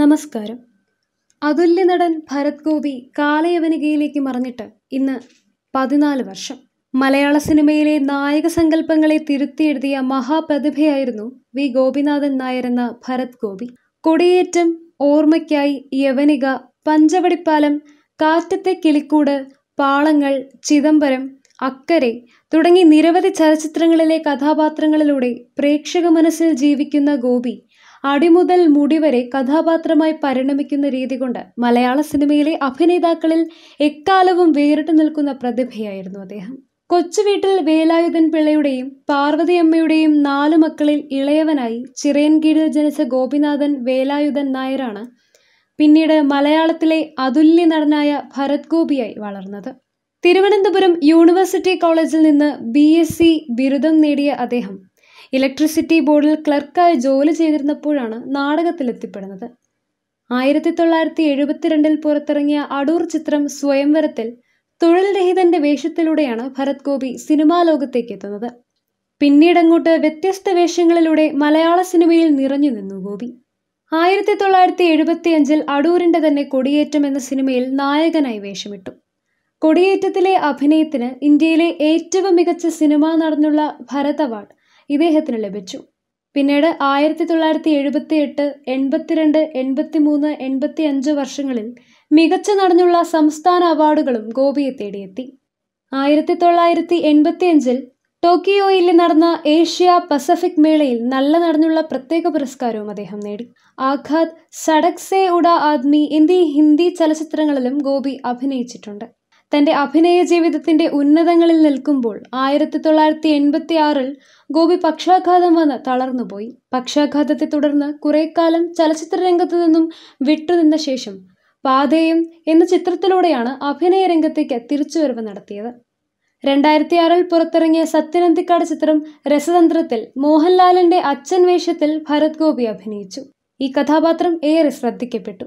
നമസ്കാരം അതുല്യ നടൻ ഭരത് ഗോപി കാലയവനികയിലേക്ക് മറഞ്ഞിട്ട് ഇന്ന് പതിനാല് വർഷം മലയാള സിനിമയിലെ നായക സങ്കല്പങ്ങളെ തിരുത്തിയെഴുതിയ മഹാപ്രതിഭയായിരുന്നു വി ഗോപിനാഥൻ നായർ എന്ന ഭരത് ഗോപി കൊടിയേറ്റം ഓർമ്മയ്ക്കായി യവനിക പഞ്ചവടിപ്പാലം കാറ്റത്തെ കിളിക്കൂട് പാളങ്ങൾ ചിദംബരം അക്കരെ തുടങ്ങി നിരവധി ചലച്ചിത്രങ്ങളിലെ കഥാപാത്രങ്ങളിലൂടെ പ്രേക്ഷക മനസ്സിൽ ജീവിക്കുന്ന ഗോപി അടിമുതൽ മുടിവരെ കഥാപാത്രമായി പരിണമിക്കുന്ന രീതി കൊണ്ട് മലയാള സിനിമയിലെ അഭിനേതാക്കളിൽ എക്കാലവും വേറിട്ട് നിൽക്കുന്ന പ്രതിഭയായിരുന്നു അദ്ദേഹം കൊച്ചുവീട്ടിൽ വേലായുധൻ പിള്ളയുടെയും പാർവതിയമ്മയുടെയും നാലു മക്കളിൽ ഇളയവനായി ചിറയൻകീഴിൽ ജനിച്ച ഗോപിനാഥൻ വേലായുധൻ നായരാണ് പിന്നീട് മലയാളത്തിലെ അതുല്യ നടനായ ഭരത് ഗോപിയായി വളർന്നത് തിരുവനന്തപുരം യൂണിവേഴ്സിറ്റി കോളേജിൽ നിന്ന് ബി എസ് സി ബിരുദം നേടിയ അദ്ദേഹം ഇലക്ട്രിസിറ്റി ബോർഡിൽ ക്ലർക്കായി ജോലി ചെയ്തിരുന്നപ്പോഴാണ് നാടകത്തിലെത്തിപ്പെടുന്നത് ആയിരത്തി തൊള്ളായിരത്തി എഴുപത്തിരണ്ടിൽ പുറത്തിറങ്ങിയ അടൂർ ചിത്രം സ്വയംവരത്തിൽ തൊഴിൽ രഹിതന്റെ വേഷത്തിലൂടെയാണ് ഭരത് ഗോപി സിനിമാ ലോകത്തേക്ക് എത്തുന്നത് പിന്നീടങ്ങോട്ട് വ്യത്യസ്ത വേഷങ്ങളിലൂടെ മലയാള സിനിമയിൽ നിറഞ്ഞു നിന്നു ഗോപി ആയിരത്തി തൊള്ളായിരത്തി അഞ്ചിൽ അടൂരിന്റെ തന്നെ കൊടിയേറ്റം എന്ന സിനിമയിൽ നായകനായി വേഷമിട്ടു കൊടിയേറ്റത്തിലെ അഭിനയത്തിന് ഇന്ത്യയിലെ ഏറ്റവും മികച്ച സിനിമ നടന്നുള്ള ഭരത് അവാർഡ് ഇദ്ദേഹത്തിന് ലഭിച്ചു പിന്നീട് ആയിരത്തി തൊള്ളായിരത്തി എഴുപത്തി എട്ട് എൺപത്തിരണ്ട് എൺപത്തി മൂന്ന് എൺപത്തി അഞ്ച് വർഷങ്ങളിൽ മികച്ച നടന്നുള്ള സംസ്ഥാന അവാർഡുകളും ഗോപിയെ തേടിയെത്തി ആയിരത്തി തൊള്ളായിരത്തി എൺപത്തി അഞ്ചിൽ ടോക്കിയോയിൽ നടന്ന ഏഷ്യ പസഫിക് മേളയിൽ നല്ല നടന്നുള്ള പ്രത്യേക പുരസ്കാരവും അദ്ദേഹം നേടി ആഘാദ് സടക് സേ ഉഡ ആദ്മി എന്നീ ഹിന്ദി ചലച്ചിത്രങ്ങളിലും ഗോപി അഭിനയിച്ചിട്ടുണ്ട് തൻ്റെ അഭിനയ ജീവിതത്തിൻ്റെ ഉന്നതങ്ങളിൽ നിൽക്കുമ്പോൾ ആയിരത്തി തൊള്ളായിരത്തി എൺപത്തി ആറിൽ ഗോപി പക്ഷാഘാതം വന്ന് തളർന്നുപോയി പക്ഷാഘാതത്തെ തുടർന്ന് കുറേക്കാലം ചലച്ചിത്ര രംഗത്തു നിന്നും വിട്ടുനിന്ന ശേഷം പാതയും എന്ന ചിത്രത്തിലൂടെയാണ് അഭിനയ രംഗത്തേക്ക് തിരിച്ചുവരവ് നടത്തിയത് രണ്ടായിരത്തി ആറിൽ പുറത്തിറങ്ങിയ സത്യനന്തിക്കാട് ചിത്രം രസതന്ത്രത്തിൽ മോഹൻലാലിന്റെ അച്ഛൻ വേഷത്തിൽ ഭരത് ഗോപി അഭിനയിച്ചു ഈ കഥാപാത്രം ഏറെ ശ്രദ്ധിക്കപ്പെട്ടു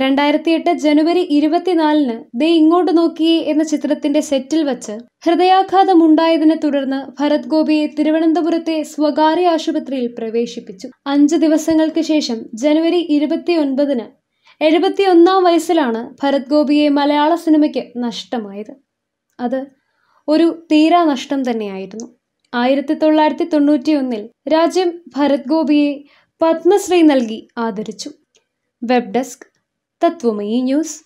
രണ്ടായിരത്തി എട്ട് ജനുവരി ഇരുപത്തിനാലിന് ദേ ഇങ്ങോട്ട് നോക്കിയേ എന്ന ചിത്രത്തിന്റെ സെറ്റിൽ വച്ച് ഹൃദയാഘാതമുണ്ടായതിനെ തുടർന്ന് ഭരത് ഗോപിയെ തിരുവനന്തപുരത്തെ സ്വകാര്യ ആശുപത്രിയിൽ പ്രവേശിപ്പിച്ചു അഞ്ച് ദിവസങ്ങൾക്ക് ശേഷം ജനുവരി ഇരുപത്തിയൊൻപതിന് എഴുപത്തിയൊന്നാം വയസ്സിലാണ് ഭരത് ഗോപിയെ മലയാള സിനിമയ്ക്ക് നഷ്ടമായത് അത് ഒരു തീരാ നഷ്ടം തന്നെയായിരുന്നു ആയിരത്തി തൊള്ളായിരത്തി ഒന്നിൽ രാജ്യം ഭരത് ഗോപിയെ പത്മശ്രീ നൽകി ആദരിച്ചു വെബ് ഡെസ്ക് தத்துவமயி நியூஸ்